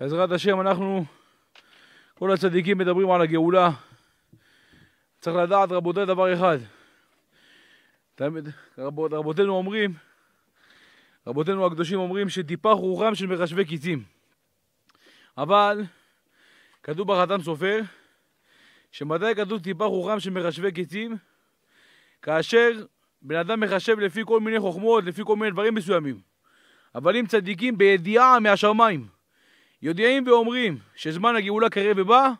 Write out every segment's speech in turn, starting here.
בעזרת השם אנחנו, כל הצדיקים מדברים על הגאולה. צריך לדעת, רבותי דבר אחד. תמיד, רבות, רבותינו אומרים, רבותינו הקדושים אומרים שטיפח רוחם של מחשבי קיצים. אבל כתוב בחתן סופר, שמתי כתוב טיפח רוחם של מחשבי קיצים? כאשר בן אדם מחשב לפי כל מיני חוכמות, לפי כל מיני דברים מסוימים. אבל אם צדיקים בידיעה מהשמיים. יודעים ואומרים שזמן הגאולה קרב ובא,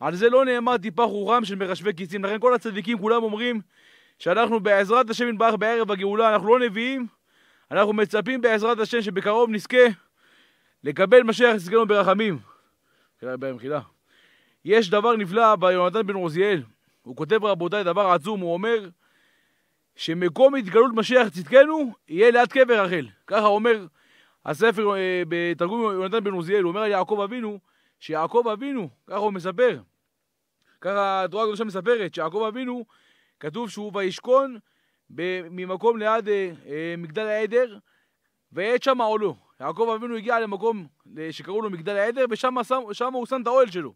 על זה לא נאמר טיפה חורם של מרשבי קיצים. לכן כל הצדיקים כולם אומרים שאנחנו בעזרת השם ינבח בערב הגאולה, אנחנו לא נביאים, אנחנו מצפים בעזרת השם שבקרוב נזכה לקבל משיח יחזקנו ברחמים. במחילה. יש דבר נפלא ביונתן בן עוזיאל, הוא כותב רבותיי דבר עצום, הוא אומר שמקום התגלות משיח צדקנו יהיה ליד קבר רחל. ככה אומר הספר, אה, בתרגום יונתן בן עוזיאל, הוא אומר על יעקב אבינו, שיעקב אבינו, ככה הוא מספר, ככה התורה הקדושה מספרת, שיעקב אבינו, כתוב שהוא וישכון ממקום ליד אה, אה, מגדל העדר, ועת שמה עולו. יעקב אבינו הגיע למקום שקראו לו מגדל העדר, ושם הוא שם את האוהל שלו.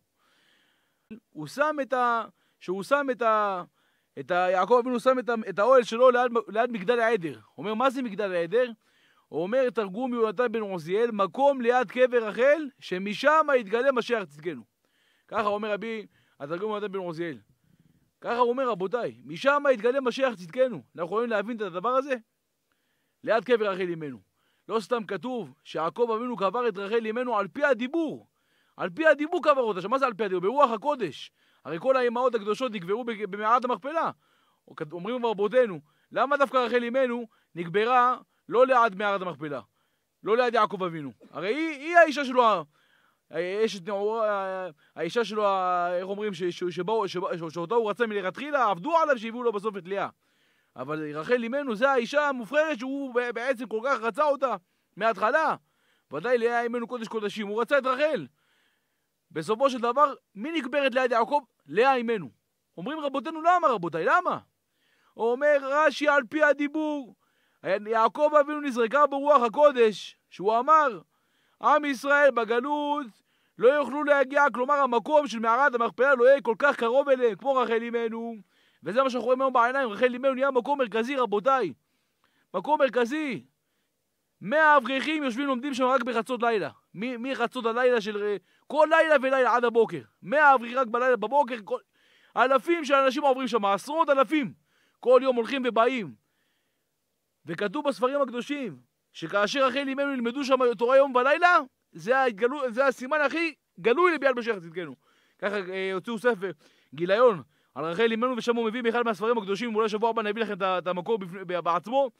הוא שם את ה... שהוא שם את ה... את ה... יעקב אבינו שם את, ה... את האוהל שלו ליד, ליד מגדל העדר. הוא אומר, מה זה מגדל העדר? אומר תרגום יהונתן בן עוזיאל, מקום ליד קבר רחל, שמשם יתגלה משיח צדקנו. ככה אומר רבי התרגום יהונתן בן עוזיאל. ככה הוא אומר, רבותיי, משם יתגלה משיח צדקנו. אנחנו יכולים להבין את הדבר הזה? ליד קבר רחל אימנו. לא סתם כתוב שיעקב אבינו קבר את רחל אימנו על פי הדיבור. על פי הדיבור קבר אותה. מה זה על פי הדיבור? ברוח הקודש. הרי כל האימהות הקדושות נקברו במערת המכפלה. אומרים רבותינו, למה דווקא רחל אימנו נקברה לא ליד מערת המכפלה, לא ליד יעקב אבינו. הרי היא, היא האישה שלו, האשת נעורה, האישה שלו, איך אומרים, שאותה הוא רצה מלכתחילה, עבדו עליו שהביאו לו בסוף את לאה. אבל רחל אימנו, זו האישה המובחרת שהוא בעצם כל כך רצה אותה מההתחלה. ודאי לאה אימנו קודש קודשים, הוא רצה את רחל. בסופו של דבר, מי נקברת ליד יעקב? לאה אימנו. אומרים רבותינו, למה רבותיי? למה? אומר רש"י על פי הדיבור, יעקב אבינו נזרקה ברוח הקודש, שהוא אמר, עם ישראל בגלות לא יוכלו להגיע, כלומר המקום של מערת המכפלה לא יהיה כל כך קרוב אליהם, כמו רחל אמנו, וזה מה שאנחנו רואים היום בעיניים, רחל אמנו נהיה מקום מרכזי, רבותיי. מקום מרכזי. מאה אברכים יושבים לומדים שם רק בחצות לילה. מחצות הלילה של... אה, כל לילה ולילה עד הבוקר. מאה אברכים רק בלילה, בבוקר. כל... אלפים של אנשים עוברים שם, עשרות אלפים. כל יום הולכים ובאים. וכתוב בספרים הקדושים, שכאשר אחי לימינו ילמדו שם תורה יום ולילה, זה, ההתגלו, זה הסימן הכי גלוי לביאל משיח צדקנו. ככה אה, הוציאו ספר, גיליון, על רחל אימנו, ושם הוא מביא באחד מהספרים הקדושים, אולי שבוע הבא נביא לכם את המקור בעצמו.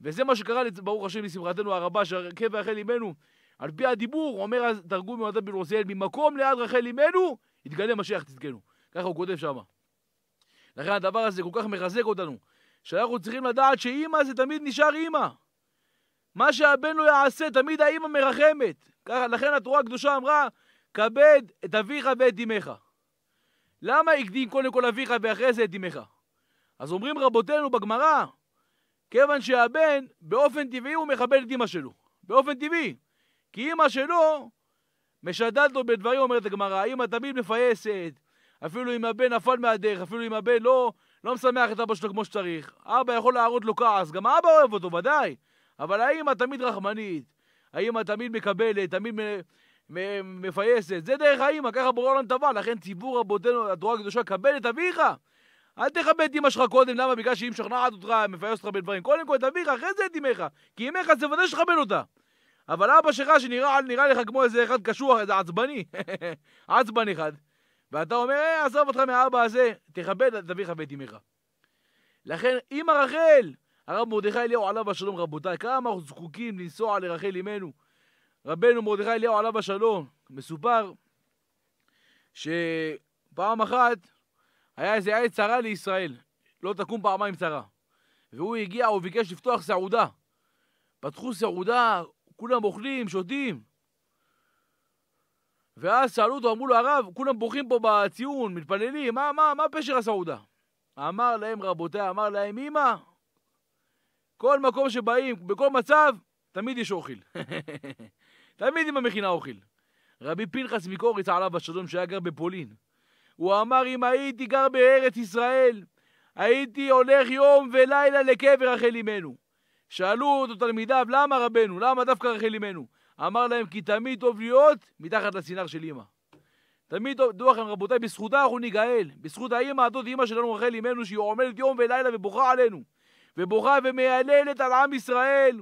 וזה מה שקרה, ברוך השם, לשמחתנו הרבה, שקבר רחל אימנו, על פי הדיבור, אומר תרגום יונתן בן רוזיאל, ממקום ליד רחל אימנו, יתגלה משיח צדקנו. ככה הוא כותב שם. לכן הדבר הזה כל כך מחזק אותנו. שאנחנו צריכים לדעת שאימא זה תמיד נשאר אימא. מה שהבן לא יעשה, תמיד האימא מרחמת. ככה, לכן התורה הקדושה אמרה, כבד את אביך ואת אמך. למה הקדים קודם כל אביך ואחרי זה את אמך? אז אומרים רבותינו בגמרא, כיוון שהבן באופן טבעי הוא מכבד את אמא שלו. באופן טבעי. כי אמא שלו משדלת לו בדברים, אומרת הגמרא. אמא תמיד מפייסת, אפילו אם הבן נפל מהדרך, אפילו אם הבן לא, לא משמח את אבא שלו כמו שצריך. אבא יכול להראות לו כעס, גם אבא אוהב אותו, ודאי. אבל האמא תמיד רחמנית, האמא תמיד מקבלת, תמיד מפייסת. זה דרך האמא, ככה בורא עולם טבע. לכן ציבור רבותינו, התורה הקדושה, קבל את אביך. אל תכבד את אמא שלך קודם, למה? בגלל שהיא משכנעת אותך, מפייסת אותך בדברים. קודם כל את אביך, אחרי זה את אמך. כי אמך זה ודאי שתכבד אותה. אבל אבא שלך, שנראה לך כמו איזה אחד קשוח, איזה עצבני, עצבן אחד, ואתה אומר, אה, עזוב אותך מהאבא הזה, תכבד את אביך ואת אמך. לכן, אמא רחל, הרב מרדכי אליהו עליו השלום, רבותיי, כמה אנחנו זקוקים לנסוע לרחל אמנו. רבנו מרדכי אליהו עליו השלום, מסופר שפעם אחת היה איזה עץ צרה לישראל, לא תקום פעמיים צרה. והוא הגיע, הוא ביקש לפתוח סעודה. פתחו סעודה, כולם אוכלים, שותים. ואז שאלו אותו, אמרו לו, הרב, כולם בוכים פה בציון, מתפללים, מה, מה, מה פשר הסעודה? אמר להם, רבותיי, אמר להם, אמא, כל מקום שבאים, בכל מצב, תמיד יש אוכל. תמיד עם המכינה אוכל. רבי פנחס מקוריץ עליו השלום, שהיה גר בפולין, הוא אמר, אם הייתי גר בארץ ישראל, הייתי הולך יום ולילה לקבר רחל אמנו. שאלו אותו תלמידיו, למה רבנו? למה דווקא רחל אמנו? אמר להם, כי תמיד טוב להיות מתחת לצינר של אמא. תמיד, טוב, דעו לכם רבותיי, בזכותה אנחנו ניגאל. בזכות האמא הזאת, אמא שלנו רחל אימנו, שהיא עומדת יום ולילה ובוכה עלינו. ובוכה ומייללת על עם ישראל.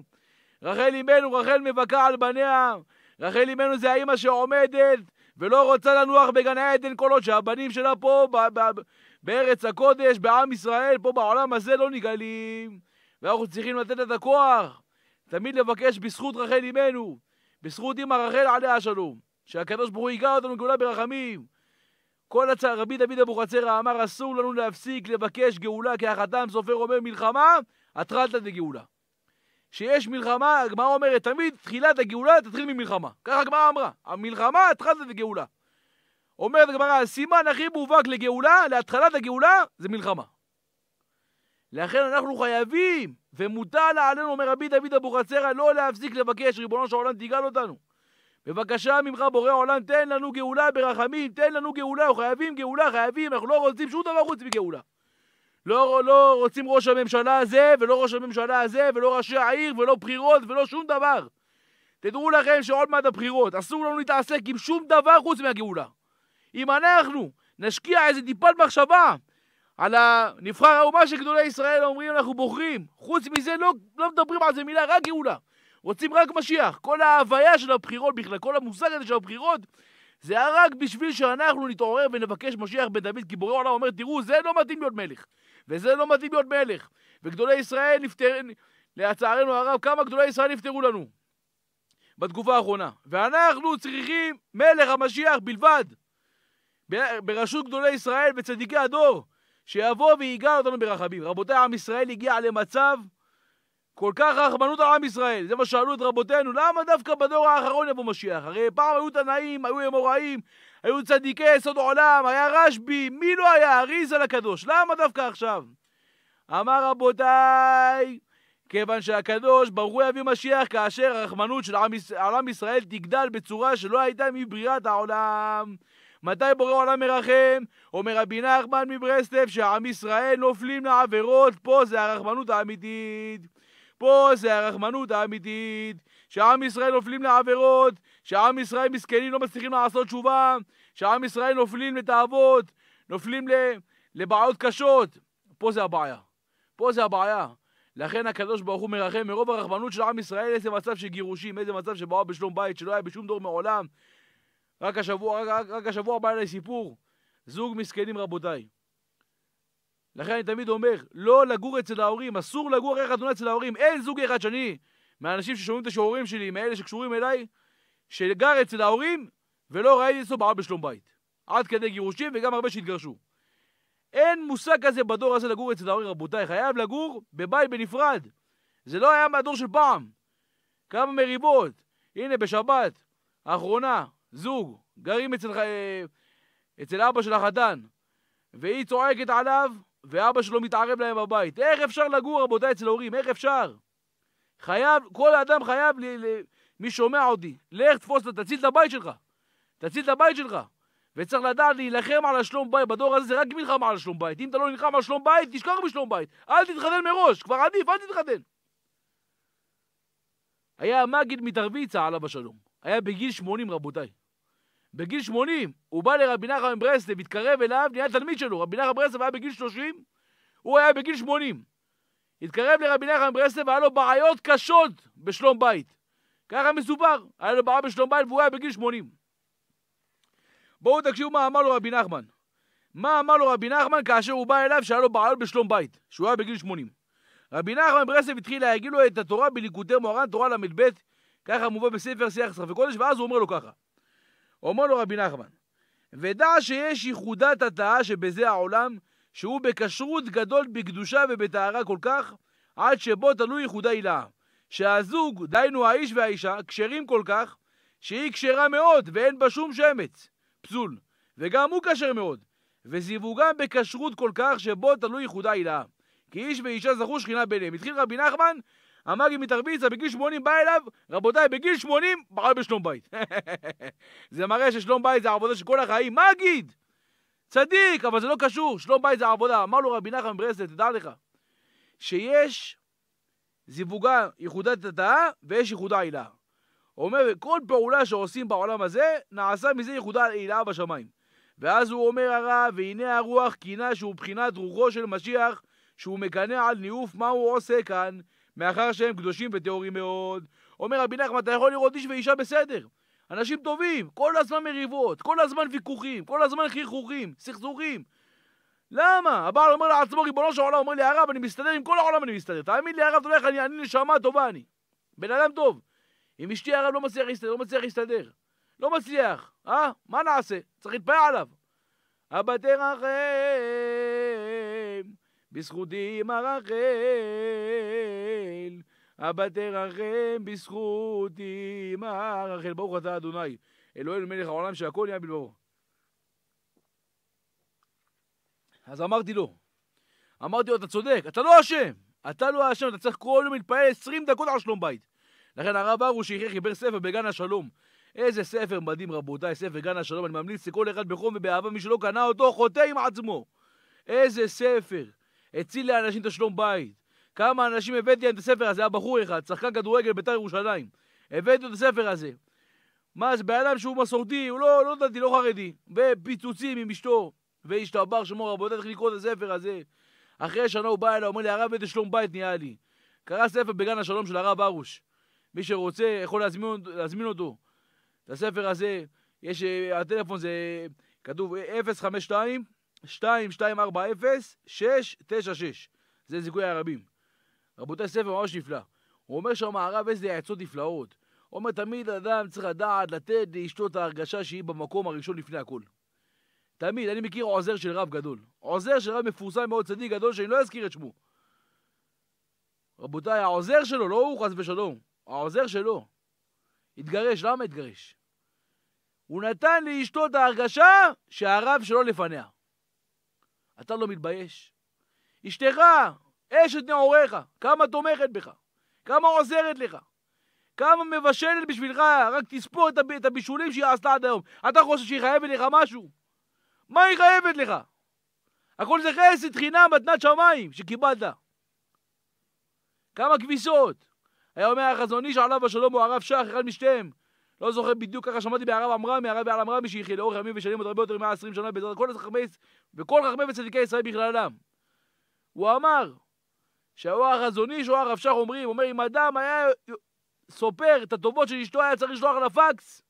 רחל אימנו, רחל מבכה על בניה. רחל אימנו זה האמא שעומדת ולא רוצה לנוח בגן עדן כל עוד שהבנים שלה פה ב- ב- ב- בארץ הקודש, בעם ישראל, פה בעולם הזה לא נגאלים. ואנחנו צריכים לתת את הכוח, תמיד לבקש בזכות רחל אימנו. בזכות אמא רחל עליה השלום, שהקדוש ברוך הוא היגע אותנו גאולה ברחמים. כל הצ... רבי דוד אבוחצירא אמר, אסור לנו להפסיק לבקש גאולה, כי החתם סופר אומר מלחמה, התחלת דגאולה. כשיש מלחמה, הגמרא אומרת, תמיד תחילת הגאולה תתחיל ממלחמה. ככה הגמרא אמרה, המלחמה התחלת דגאולה. אומרת הגמרא, הסימן הכי מובהק לגאולה, להתחלת הגאולה, זה מלחמה. לכן אנחנו חייבים, ומוטל עלינו, אומר רבי דוד אבוחצירא, לא להפסיק לבקש, ריבונו של עולם תיגל אותנו. בבקשה ממך, בורא עולם, תן לנו גאולה ברחמים, תן לנו גאולה, אנחנו חייבים גאולה, חייבים, אנחנו לא רוצים שום דבר חוץ מגאולה. לא, לא רוצים ראש הממשלה הזה, ולא ראש הממשלה הזה, ולא ראשי העיר, ולא בחירות, ולא שום דבר. תדעו לכם שעוד מעט הבחירות, אסור לנו להתעסק עם שום דבר חוץ מהגאולה. אם אנחנו נשקיע איזה טיפת מחשבה על הנבחר האומה של גדולי ישראל אומרים אנחנו בוחרים. חוץ מזה לא, לא מדברים על זה מילה, רק גאולה. רוצים רק משיח. כל ההוויה של הבחירות בכלל, כל המושג הזה של הבחירות, זה היה רק בשביל שאנחנו נתעורר ונבקש משיח בן דוד, כי בורא העולם אומר, תראו, זה לא מתאים להיות מלך. וזה לא מתאים להיות מלך. וגדולי ישראל נפטר... לצערנו הרב, כמה גדולי ישראל נפטרו לנו בתקופה האחרונה. ואנחנו צריכים מלך המשיח בלבד, בראשות גדולי ישראל וצדיקי הדור. שיבוא ויגע אותנו ברחבים. רבותי, עם ישראל הגיע למצב כל כך רחמנות על עם ישראל. זה מה שאלו את רבותינו, למה דווקא בדור האחרון יבוא משיח? הרי פעם היו תנאים, היו אמוראים, היו צדיקי יסוד עולם, היה רשב"י, מי לא היה? אריז על הקדוש. למה דווקא עכשיו? אמר רבותיי, כיוון שהקדוש ברוך הוא יביא משיח כאשר הרחמנות של עם, עם ישראל תגדל בצורה שלא הייתה מבריאת העולם. מתי בורא עולם מרחם? אומר רבי נחמן מברסלב שעם ישראל נופלים לעבירות, פה זה הרחמנות האמיתית. פה זה הרחמנות האמיתית. שעם ישראל נופלים לעבירות, שעם ישראל מסכנים לא מצליחים לעשות תשובה, שעם ישראל נופלים לתאוות, נופלים לבעיות קשות. פה זה הבעיה. פה זה הבעיה. לכן הקדוש ברוך הוא מרחם מרוב הרחמנות של עם ישראל, איזה מצב של גירושים, איזה מצב שבאו בשלום בית, שלא היה בשום דור מעולם, רק השבוע, רק, רק השבוע בא אליי סיפור, זוג מסכנים רבותיי. לכן אני תמיד אומר, לא לגור אצל ההורים, אסור לגור אחרי חתונה אצל ההורים. אין זוג אחד שאני, מהאנשים ששומעים את השיעורים שלי, מאלה שקשורים אליי, שגר אצל ההורים ולא ראיתי אצלו בעל בשלום בית. עד כדי גירושים וגם הרבה שהתגרשו. אין מושג כזה בדור הזה לגור אצל ההורים, רבותיי. חייב לגור בבית בנפרד. זה לא היה מהדור של פעם. כמה מריבות. הנה, בשבת האחרונה, זוג, גרים אצל, אה, אצל אבא של החתן, והיא צועקת עליו, ואבא שלו מתערב להם בבית. איך אפשר לגור, רבותיי, אצל ההורים? איך אפשר? חייב, כל אדם חייב, ל, ל, מי שומע אותי, לך תפוס, תציל את הבית שלך. תציל את הבית שלך. וצריך לדעת להילחם על השלום בית. בדור הזה זה רק מלחמה על השלום בית. אם אתה לא נלחם על שלום בית, תשכח משלום בית. אל תתחתן מראש, כבר עדיף, אל תתחתן. היה מגיד מתרביצה עליו השלום. היה בגיל 80, רבותיי. בגיל 80, הוא בא לרבי נחמן ברסלב, התקרב אליו, נהיה תלמיד שלו. רבי נחמן ברסלב היה בגיל 30, הוא היה בגיל 80. התקרב לרבי נחמן ברסלב, והיה לו בעיות קשות בשלום בית. ככה מסופר, היה לו בעיה בשלום בית והוא היה בגיל 80. בואו תקשיבו מה אמר לו רבי נחמן. מה אמר לו רבי נחמן כאשר הוא בא אליו שהיה לו בעיות בשלום בית, שהוא היה בגיל 80. רבי נחמן ברסלב התחיל להגיד לו את התורה בליקודי מוהר"ן, תורה ל"ב, ככה מובא בספר שיח שחפי קודש, ואז הוא אומר לו ככה: אומר לו רבי נחמן, ודע שיש ייחודת התאה שבזה העולם, שהוא בכשרות גדול בקדושה ובטהרה כל כך, עד שבו תלוי ייחודה הילה. שהזוג, דהיינו האיש והאישה, כשרים כל כך, שהיא כשרה מאוד ואין בה שום שמץ, פסול, וגם הוא כשר מאוד, וזיווגם בכשרות כל כך שבו תלוי ייחודה הילה. כי איש ואישה זכו שכינה ביניהם. התחיל רבי נחמן המאגי מתרביצה בגיל 80 בא אליו, רבותיי, בגיל 80 בחר בשלום בית. זה מראה ששלום בית זה עבודה של כל החיים, מה אגיד? צדיק, אבל זה לא קשור, שלום בית זה עבודה. אמר לו רבי נחמן ברסלב, תדע לך, שיש זיווגה ייחודת התאה ויש ייחודה עילה. הוא אומר, כל פעולה שעושים בעולם הזה, נעשה מזה ייחודה עילה בשמיים. ואז הוא אומר הרע, והנה הרוח קינה שהוא בחינת רוחו של משיח, שהוא מקנא על ניאוף מה הוא עושה כאן, מאחר שהם קדושים וטהורים מאוד. אומר רבי נחמן, אתה יכול לראות איש ואישה בסדר. אנשים טובים, כל הזמן מריבות, כל הזמן ויכוחים, כל הזמן חיכוכים, סכסוכים. למה? הבעל אומר לעצמו, ריבונו של עולם, אומר לי הרב, אני מסתדר עם כל העולם, אני מסתדר. תאמין לי, הרב, תולך, לא אני, אני נשמה טובה, אני. בן אדם טוב. עם אשתי הרב לא מצליח להסתדר, לא מצליח להסתדר. לא מצליח, אה? מה נעשה? צריך להתפעל עליו. אבא תרחם, בזכותי מרחם. אבא תרחם בזכות אמא רחל. ברוך אתה אדוני, אלוהינו מלך העולם שהכל נהיה בלבבו. אז אמרתי לו, אמרתי לו, אתה צודק, אתה לא אשם. אתה לא אשם, אתה צריך כל יום להתפעל 20 דקות על שלום בית. לכן הרב ארושי שיחיה חיבר ספר בגן השלום. איזה ספר מדהים רבותיי, ספר גן השלום, אני ממליץ לכל אחד בחום ובאהבה, מי שלא קנה אותו חוטא עם עצמו. איזה ספר, הציל לאנשים את השלום בית. כמה אנשים הבאתי להם את הספר הזה, היה בחור אחד, שחקן כדורגל בית"ר ירושלים. הבאתי את הספר הזה. מה, זה בן אדם שהוא מסורתי, הוא לא, לא דתי, לא חרדי. ופיצוצים עם אשתו. והשתבר שמו רבותיי, צריך לקרוא את הספר הזה. אחרי שנה הוא בא אליי, אומר לי, הרב איזה שלום בית נהיה לי. קרא ספר בגן השלום של הרב ארוש. מי שרוצה, יכול להזמין, להזמין אותו. את הספר הזה, יש, אה, הטלפון זה, כתוב 052 2240 696 זה זיכוי הרבים. רבותי, ספר ממש נפלא. הוא אומר שם הרב איזה עצות נפלאות. הוא אומר, תמיד אדם צריך לדעת לתת לאשתו את ההרגשה שהיא במקום הראשון לפני הכול. תמיד, אני מכיר עוזר של רב גדול. עוזר של רב מפורסם מאוד צדיק גדול שאני לא אזכיר את שמו. רבותיי, העוזר שלו, לא הוא חס ושלום, העוזר שלו. התגרש, למה התגרש? הוא נתן לאשתו את ההרגשה שהרב שלו לפניה. אתה לא מתבייש? אשתך, אשת נעוריך, כמה תומכת בך, כמה עוזרת לך, כמה מבשלת בשבילך, רק תספור את, הב... את הבישולים שהיא עשתה עד היום. אתה חושב שהיא חייבת לך משהו? מה היא חייבת לך? הכל זה חסד חינם, מתנת שמיים שקיבלת. כמה כביסות. היה אומר החזון איש עליו השלום הוא הרב שח, אחד משתיהם. לא זוכר בדיוק ככה שמעתי מהרב עמרמי, הרב על עמרמי שיחיה לאורך ימים ושנים עוד הרבה יותר מ-120 שנה בעזרת כל חכמי וכל חכמי וצדיקי ישראל בכללם. הוא אמר, שהאור איש או הרב שר אומרים, אומר אם אדם היה סופר את הטובות של אשתו היה צריך לשלוח לפקס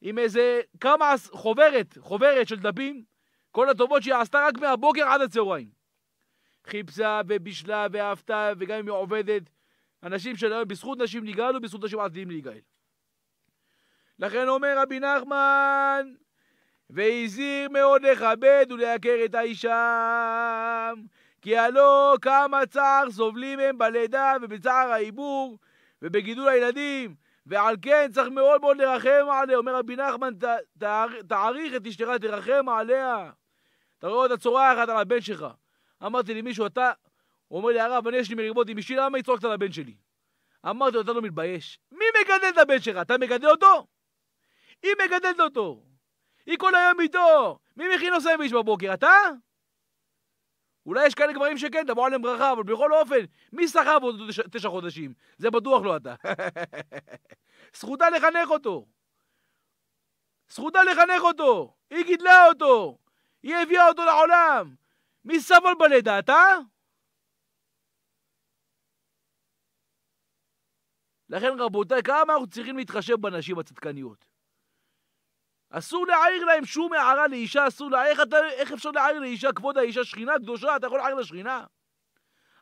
עם איזה כמה חוברת, חוברת של דפים, כל הטובות שהיא עשתה רק מהבוקר עד הצהריים. חיפשה ובישלה ואהבתה וגם אם היא עובדת, אנשים של היום בזכות נשים נגאלו, בזכות נשים עתידים להיגאל. לכן אומר רבי נחמן, והזהיר מאוד לכבד ולעקר את האישה כי הלא כמה צער סובלים הם בלידה ובצער העיבור ובגידול הילדים, ועל כן צריך מאוד מאוד לרחם עליה. אומר רבי נחמן, תעריך את אשתך, תרחם עליה. אתה רואה אותה צורחת על הבן שלך. אמרתי למישהו, אתה... הוא אומר לי, הרב, אני יש לי מריבות עם אשתי, למה היא צורקת על הבן שלי? אמרתי לו, אתה לא מתבייש. מי מגדל את הבן שלך? אתה מגדל אותו? היא מגדלת אותו. היא כל היום איתו. מי מכין לו סנדוויץ' בבוקר? אתה? אולי יש כאלה גברים שכן, תבוא עליהם ברכה, אבל בכל אופן, מי סחב אותו תשע, תשע חודשים? זה בטוח לא אתה. זכותה לחנך אותו. זכותה לחנך אותו. היא גידלה אותו. היא הביאה אותו לעולם. מי סבל בלידה, אה? אתה? לכן רבותיי, כמה אנחנו צריכים להתחשב בנשים הצדקניות? אסור להעיר להם שום הערה לאישה, אסור לה... איך, אתה... איך אפשר להעיר לאישה, כבוד האישה, שכינה קדושה, אתה יכול להעיר לשכינה?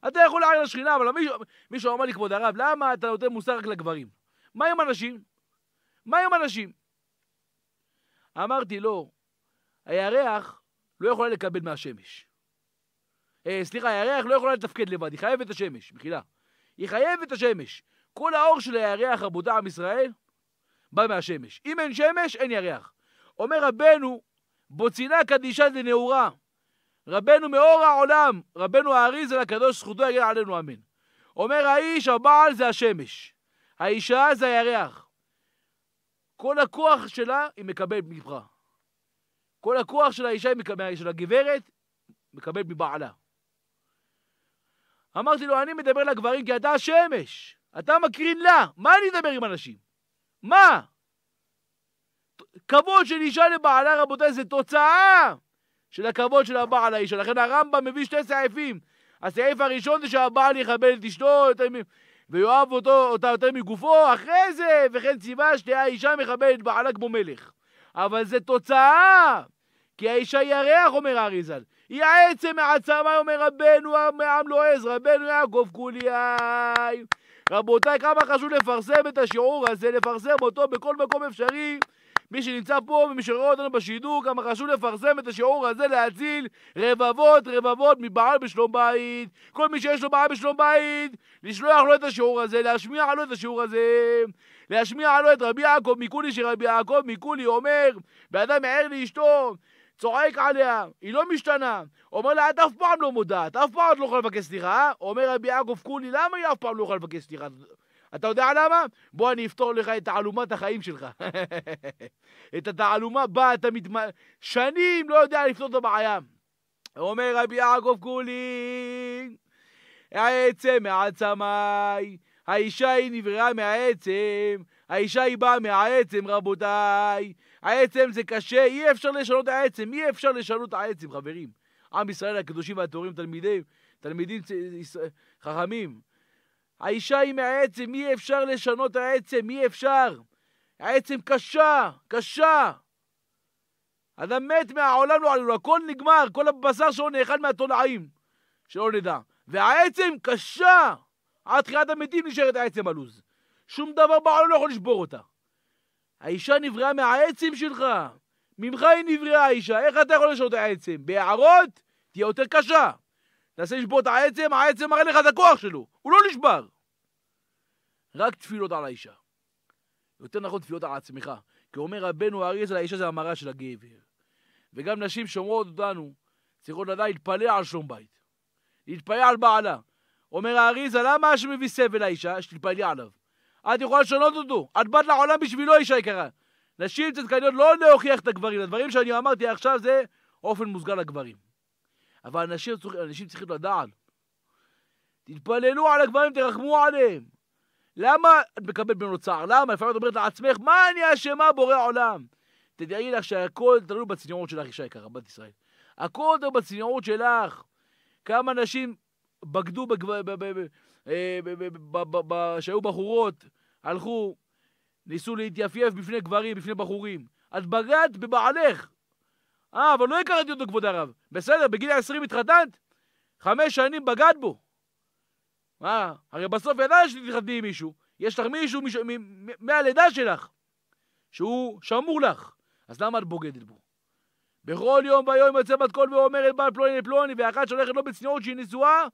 אתה יכול להעיר לשכינה, אבל מישהו, מישהו אמר לי, כבוד הרב, למה אתה נותן מוסר רק לגברים? מה עם הנשים? מה עם הנשים? אמרתי, לא, הירח לא יכולה לקבל מהשמש. אה, סליחה, הירח לא יכולה לתפקד לבד, היא חייבת את השמש, מחילה. היא חייבת את השמש. כל האור של הירח, רבותי עם ישראל, בא מהשמש. אם אין שמש, אין ירח. אומר רבנו, בוצינה קדישה דנעורה. רבנו מאור העולם, רבנו האריז האריזה הקדוש זכותו יגן עלינו אמן. אומר האיש, הבעל זה השמש, האישה זה הירח. כל הכוח שלה היא מקבלת מברה. כל הכוח של האישה, של הגברת, מקבלת מבעלה. אמרתי לו, אני מדבר לגברים כי אתה השמש, אתה מקרין לה, מה אני אדבר עם אנשים? מה? כבוד של אישה לבעלה, רבותיי, זה תוצאה של הכבוד של הבעל האישה. לכן הרמב"ם מביא שתי סעיפים. הסעיף הראשון זה שהבעל יכבד את אשתו יותר מ... ויאהב אותו, אותה יותר מגופו, אחרי זה, וכן ציווה שתהיה האישה מכבדת בעלה כמו מלך. אבל זה תוצאה, כי האישה היא הריח, אומר האריזל. היא העצם מעצמה, אומר רבנו, העם לא עז, רבנו יעקב כולי איי. רבותיי, כמה חשוב לפרסם את השיעור הזה, לפרסם אותו בכל מקום אפשרי. מי שנמצא פה ומי שרואה אותנו בשידור, כמה חשוב לפרסם את השיעור הזה להציל רבבות רבבות מבעל בשלום בית. כל מי שיש לו בעל בשלום בית, לשלוח לו את השיעור הזה, להשמיע לו את השיעור הזה. להשמיע לו את רבי יעקב מיקולי, שרבי יעקב מיקולי אומר, ואדם ער לאשתו, צועק עליה, היא לא משתנה. אומר לה, את אף פעם לא מודעת, אף פעם את לא יכולה לבקש סליחה. אומר רבי יעקב קולי, למה היא אף פעם לא יכולה לבקש סליחה? אתה יודע למה? בוא אני אפתור לך את תעלומת החיים שלך. את התעלומה בה אתה מתמ... שנים לא יודע לפתור את הבעיה. אומר רבי יעקב גולין, העצם מעצמי, האישה היא נבראה מהעצם, האישה היא באה מהעצם, רבותיי. העצם זה קשה, אי אפשר לשנות העצם, אי אפשר לשנות העצם, חברים. עם ישראל הקדושים והטהורים, תלמידים, תלמידים חכמים, האישה היא מהעצם, אי אפשר לשנות העצם, אי אפשר. העצם קשה, קשה. אדם מת מהעולם לא עלינו, הכל נגמר, כל הבשר שלו נאכל מהתולעים, שלא נדע. והעצם קשה, עד תחילת המתים נשארת העצם הלוז. שום דבר בעולם לא יכול לשבור אותה. האישה נבראה מהעצם שלך, ממך היא נבראה האישה, איך אתה יכול לשנות את העצם? בהערות? תהיה יותר קשה. תנסה לשבור את העצם, העצם מראה לך את הכוח שלו, הוא לא נשבר. רק תפילות על האישה. יותר נכון, תפילות על עצמך. כי אומר רבנו הארי על האישה זה המראה של הגבר. וגם נשים שומרות אותנו, צריכות לדעת להתפלל על שלום בית. להתפלל על בעלה. אומר האריזה, למה מביא סבל לאישה? שתתפלאי עליו. את יכולה לשנות אותו, את באת לעולם בשבילו אישה יקרה. נשים צדקניות לא להוכיח את הגברים, הדברים שאני אמרתי עכשיו זה אופן מוסגר לגברים. אבל אנשים, אנשים צריכים לדעת. תתפללו על הגברים, תרחמו עליהם. למה את מקבלת בנו צער? למה? לפעמים את אומרת לעצמך, מה אני אשמה בורא עולם? תדעי לך שהכל תלוי בצניעות שלך, אישה יקרה, בת ישראל. הכל תלוי בצניעות שלך. כמה נשים בגדו, שהיו בחורות, הלכו, ניסו להתייפייף בפני גברים, בפני בחורים. את בגדת בבעלך. אה, אבל לא הכרתי אותו, כבוד הרב. בסדר, בגיל ה-20 התחתנת? חמש שנים בגד בו. מה, הרי בסוף ידע שתתחתני עם מישהו. יש לך מישהו מש... מ... מהלידה שלך, שהוא שמור לך. אז למה את בוגדת בו? בכל יום ויום יוצא בת קול ואומרת בעל פלוני לפלוני, ואחת שהולכת לו בצניעות שהיא נשואה,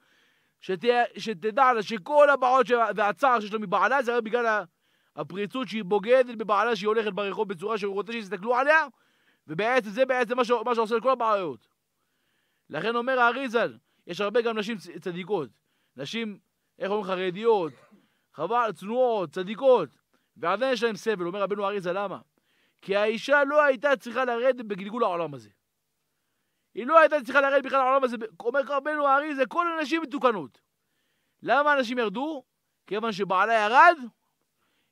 שת... שתדע לה שכל הבעות שלה והצער שיש לו מבעלה זה רק בגלל הפריצות שהיא בוגדת בבעלה שהיא הולכת ברחוב בצורה שהוא רוצה שיסתכלו עליה, ובעצם זה בעצם מה, ש... מה שעושה לכל הבעיות. לכן אומר האריזל, יש הרבה גם נשים צ... צדיקות. נשים, איך אומרים, חרדיות, חבל, צנועות, צדיקות, ועדיין יש להם סבל. אומר רבנו אריזה, למה? כי האישה לא הייתה צריכה לרדת בגלגול העולם הזה. היא לא הייתה צריכה לרדת בכלל לעולם הזה. אומר רבנו אריזה, כל הנשים מתוקנות. למה הנשים ירדו? כיוון שבעלה ירד,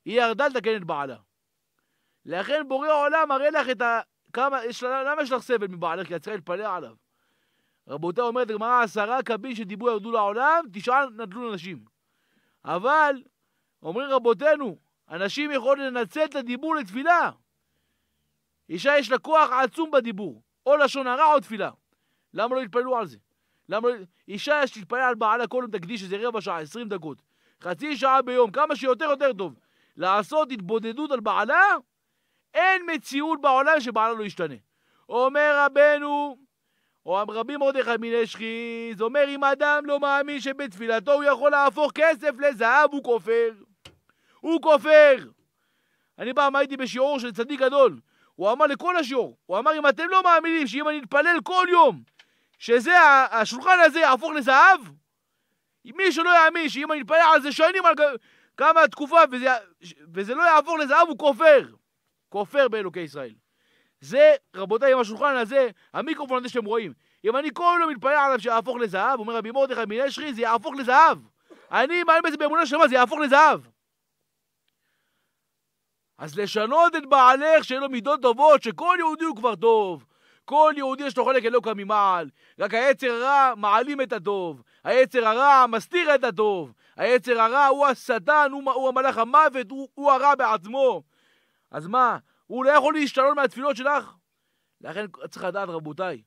היא ירדה לתקן את בעלה. לכן בורא העולם מראה לך את ה, כמה, יש, למה יש לך סבל מבעלך? כי את צריכה להתפלא עליו. רבותיי אומרת הגמרא, עשרה קבין שדיברו ירדו לעולם, תשעה נדלו לנשים. אבל, אומרים רבותינו, הנשים יכולות לנצל את הדיבור לתפילה. אישה יש לה כוח עצום בדיבור, או לשון הרע או תפילה. למה לא יתפללו על זה? למה לא... אישה יש להתפלל על בעלה קודם תקדיש איזה רבע שעה, עשרים דקות. חצי שעה ביום, כמה שיותר יותר טוב. לעשות התבודדות על בעלה, אין מציאות בעולם שבעלה לא ישתנה. אומר רבנו, או רבי מרדכי מנשחי, זה אומר אם אדם לא מאמין שבתפילתו הוא יכול להפוך כסף לזהב, הוא כופר. הוא כופר. אני פעם הייתי בשיעור של צדיק גדול, הוא אמר לכל השיעור, הוא אמר אם אתם לא מאמינים שאם אני אתפלל כל יום, שזה, השולחן הזה יהפוך לזהב, מי שלא יאמין שאם אני אתפלל על זה שנים על כמה תקופה וזה, וזה לא יהפוך לזהב, הוא כופר. כופר באלוקי ישראל. זה, רבותיי, עם השולחן הזה, המיקרופון הזה שאתם רואים. אם אני כל יום מתפלל עליו שיהפוך לזהב, אומר רבי מרדכי מנשרי, זה יהפוך לזהב. אני מאמין בזה באמונה שלמה, זה יהפוך לזהב. אז לשנות את בעלך שאין לו מידות טובות, שכל יהודי הוא כבר טוב. כל יהודי יש לו חלק אלוקא ממעל. רק היצר הרע מעלים את הטוב. היצר הרע מסתיר את הטוב. היצר הרע הוא השטן, הוא, הוא המלאך המוות, הוא, הוא הרע בעצמו. אז מה, הוא לא יכול להשתלול מהתפילות שלך? לכן צריך לדעת, רבותיי,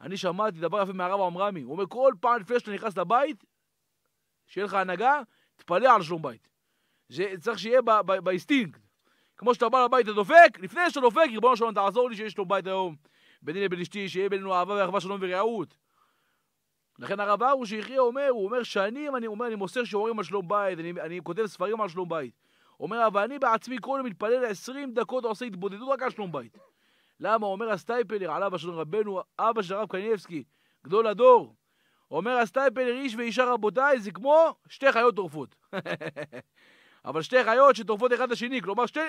אני שמעתי דבר יפה מהרב עמרמי, הוא אומר, כל פעם לפני שאתה נכנס לבית, שיהיה לך הנהגה, תפלא על שלום בית. זה צריך שיהיה באינסטינקט. כמו שאתה בא לבית ודופק, לפני שאתה דופק, ריבונו שלום, תעזור לי שיש לו בית היום. ביני לבין אשתי, שיהיה בינינו אהבה ואחווה, שלום ורעות. לכן הרב ארוש שהכריע אומר, הוא אומר, שנים אני אומר, אני מוסר שיעורים על שלום בית, אני, אני כותב ספרים על שלום בית. אומר, אבל אני בעצמי כל יום מתפלל 20 דקות עושה התבודדות רק על שלום בית. למה? אומר הסטייפלר, עליו השלום רבנו, אבא של הרב קניאבסקי, גדול הדור. אומר הסטייפלר, איש ואישה רבותיי, זה כמו שתי חיות טורפות. אבל שתי חיות שטורפות אחד לשני, כלומר שתי...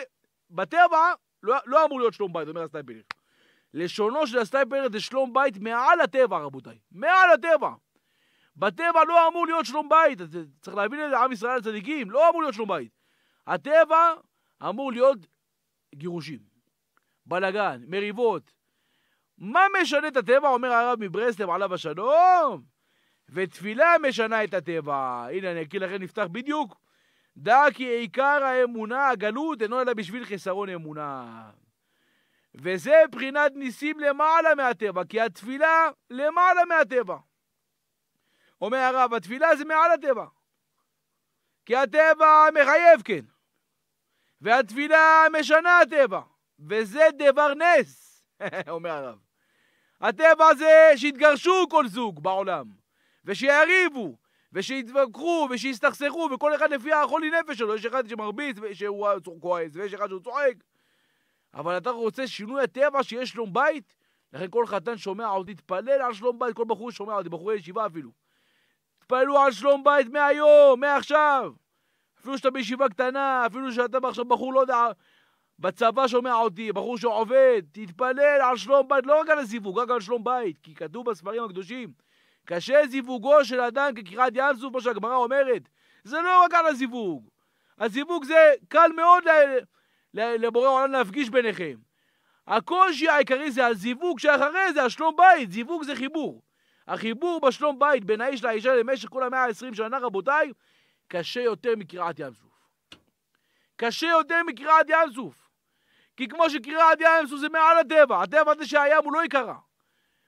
בטבע לא, לא אמור להיות שלום בית, אומר הסטייפלר. לשונו של הסטייפלר זה שלום בית מעל הטבע, רבותיי. מעל הטבע. בטבע לא אמור להיות שלום בית. צריך להבין את זה, עם ישראל הצדיקים, לא אמור להיות שלום בית. הטבע אמור להיות גירושים, בלגן, מריבות. מה משנה את הטבע, אומר הרב מברסלב עליו השלום? ותפילה משנה את הטבע. הנה, אני אקריא לכם, נפתח בדיוק. דע כי עיקר האמונה, הגלות, אינו אלא בשביל חסרון אמונה. וזה בחינת ניסים למעלה מהטבע, כי התפילה למעלה מהטבע. אומר הרב, התפילה זה מעל הטבע. כי הטבע מחייב, כן. והתפילה משנה הטבע, וזה דבר נס, אומר הרב. הטבע זה שיתגרשו כל זוג בעולם, ושיריבו, ושיתווכחו, ושיסתכסכו, וכל אחד לפי החולי נפש שלו, יש אחד שמרביץ, שהוא כועס, ויש אחד שהוא צועק. אבל אתה רוצה שינוי הטבע שיש שלום בית? לכן כל חתן שומע עוד תתפלל על שלום בית, כל בחור שומע עוד, בחורי ישיבה אפילו. תתפללו על שלום בית מהיום, מעכשיו. אפילו שאתה בישיבה קטנה, אפילו שאתה עכשיו בחור, לא יודע, בצבא שומע אותי, בחור שעובד, תתפלל על שלום בית, לא רק על הזיווג, רק על שלום בית, כי כתוב בספרים הקדושים, קשה זיווגו של אדם כקריעת ים סוף, מה שהגמרא אומרת. זה לא רק על הזיווג. הזיווג זה קל מאוד לבורא עולם להפגיש ביניכם. הקושי העיקרי זה הזיווג שאחרי זה, השלום בית, זיווג זה חיבור. החיבור בשלום בית בין האיש לאישה למשך כל המאה ה-20 שנה, רבותיי, קשה יותר מקריעת ים סוף. קשה יותר מקריעת ים סוף. כי כמו שקריעת ים סוף זה מעל הטבע, הטבע זה שהים הוא לא עיקרה.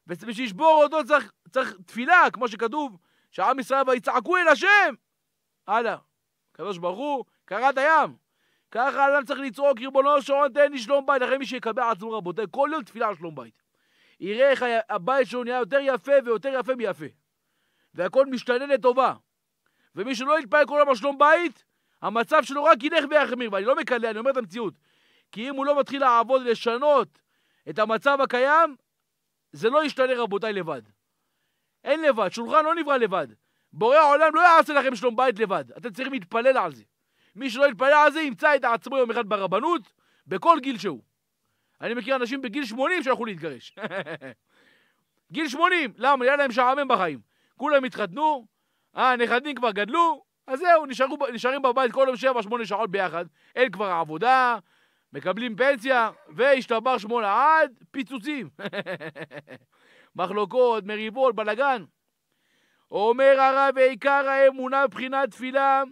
ושישבור אותו צריך, צריך תפילה, כמו שכתוב, שעם ישראל ויצעקו אל השם. הלאה, הקדוש ברוך הוא, קרעת הים. ככה האדם צריך לצעוק, ריבונו שרון, תן לי שלום בית. אחרי מי שיקבע עצמו, רבותיי, כל יום תפילה על שלום בית. יראה איך הבית שלו נהיה יותר יפה ויותר יפה מיפה. והכל משתנה לטובה. ומי שלא יתפלל כל יום על שלום בית, המצב שלו רק ילך ויחמיר, ואני לא מקלל, אני אומר את המציאות. כי אם הוא לא מתחיל לעבוד ולשנות את המצב הקיים, זה לא ישתנה, רבותיי, לבד. אין לבד, שולחן לא נברא לבד. בורא העולם לא יעשה לכם שלום בית לבד, אתם צריכים להתפלל על זה. מי שלא יתפלל על זה ימצא את עצמו יום אחד ברבנות, בכל גיל שהוא. אני מכיר אנשים בגיל 80 שהלכו להתגרש. גיל 80, למה? היה להם שעמם בחיים. כולם התחתנו, אה, הנכדים כבר גדלו, אז זהו, נשארו, נשארים בבית כל יום שבע, שמונה שעות ביחד. אין כבר עבודה, מקבלים פנסיה, והשתבר שמונה עד פיצוצים. מחלוקות, מריבות, בלאגן. אומר הרב, עיקר האמונה מבחינת תפילה,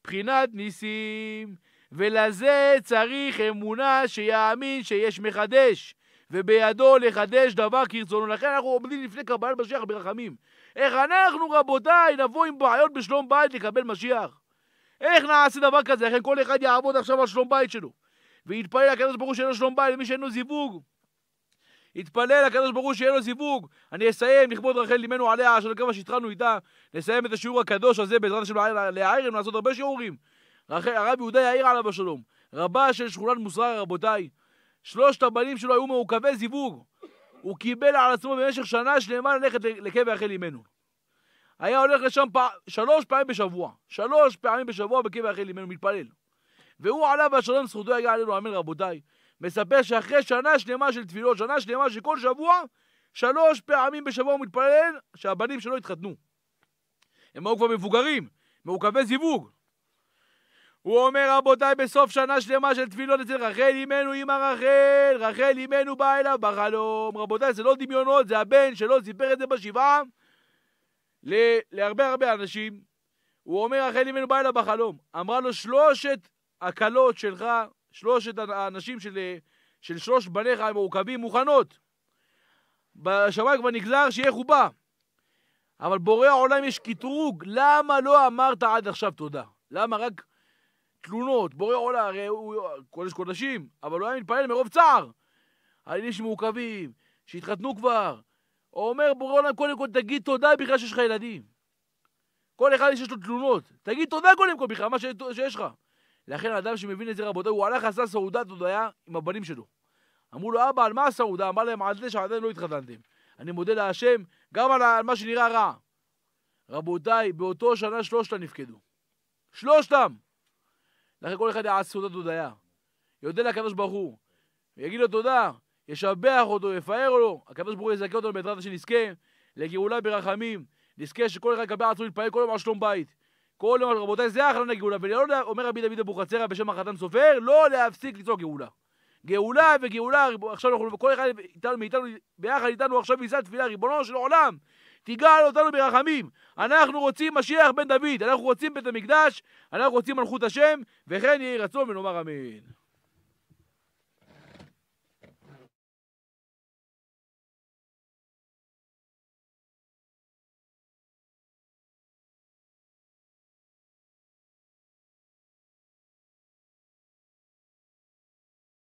מבחינת ניסים. ולזה צריך אמונה שיאמין שיש מחדש, ובידו לחדש דבר כרצונו. לכן אנחנו עומדים לפני קבלת משיח ברחמים. איך אנחנו, רבותיי, נבוא עם בעיות בשלום בית לקבל משיח? איך נעשה דבר כזה? איך כל אחד יעבוד עכשיו על שלום בית שלו? ויתפלל לקדוש ברוך הוא שיהיה לו שלום בית למי שאין לו זיווג. יתפלל לקדוש ברוך הוא שיהיה לו זיווג. אני אסיים לכבוד רחל אמנו עליה, אשר כמה שהתחלנו איתה, נסיים את השיעור הקדוש הזה בעזרת השם להעירם, לעשות הרבה שיעורים. הרב יהודה יאיר עליו השלום. רבה של שכונת מוסררה, רבותיי. שלושת הבנים שלו היו מעוכבי זיווג. הוא קיבל על עצמו במשך שנה שלמה ללכת לקבר רחל אימנו. היה הולך לשם פע... שלוש פעמים בשבוע, שלוש פעמים בשבוע בקבר רחל אימנו, מתפלל. והוא עלה והשלום זכותו יגיע עלינו, אמן רבותיי. מספר שאחרי שנה שלמה של תפילות, שנה שלמה שכל שבוע, שלוש פעמים בשבוע הוא מתפלל שהבנים שלו יתחתנו. הם היו כבר מבוגרים, מעוכבי זיווג. הוא אומר, רבותיי, בסוף שנה שלמה של תפילות אצל רחל אימנו, אמא רחל, רחל אימנו בא אליו בחלום. רבותיי, זה לא דמיונות, זה הבן שלו, סיפר את זה בשבעה ל- להרבה הרבה אנשים. הוא אומר, רחל אימנו בא אליו בחלום. אמרה לו, שלושת הכלות שלך, שלושת הנשים של, של שלוש בניך המורכבים מוכנות. בשמיים כבר נגזר שיהיה חובה. אבל בורא העולם יש קטרוג, למה לא אמרת עד עכשיו תודה? למה רק... תלונות, בורא עולה, הרי הוא קודש קודשים, אבל הוא היה מתפלל מרוב צער. על אלה שמעוכבים, שהתחתנו כבר. הוא אומר, בורא עולם, קודם כל תגיד תודה בכלל שיש לך ילדים. כל אחד שיש לו תלונות, תגיד תודה קודם כל בכלל, מה ש... שיש לך. לכן האדם שמבין את זה, רבותיי, הוא הלך עשה סעודת הודיה עם הבנים שלו. אמרו לו, אבא, על מה הסעודה? אמר להם, על זה שעדיין לא התחתנתם. אני מודה להשם גם על, על מה שנראה רע. רבותיי, באותו שנה שלושתם נפקדו. שלושתם! לכן כל אחד יעשה תודה תודיה. יודה לקדוש ברוך הוא, ויגיד לו תודה, ישבח אותו, יפאר לו, הקדוש ברוך הוא יזכה אותו בעזרת השם נזכה לגאולה ברחמים, נזכה שכל אחד יקבל עצמו להתפעל כל יום על שלום בית. כל יום, רבותיי, זה אחלה לגאולה, ולא אומר רבי דוד אבוחצירא בשם החתן סופר, לא להפסיק לצעוק גאולה. גאולה וגאולה, עכשיו אנחנו, כל אחד איתנו, מאיתנו, ביחד איתנו עכשיו יישא תפילה, ריבונו של עולם, תיגאל אותנו ברחמים. אנחנו רוצים משיח בן דוד, אנחנו רוצים בית המקדש, אנחנו רוצים מלכות השם, וכן יהי רצון ונאמר אמן.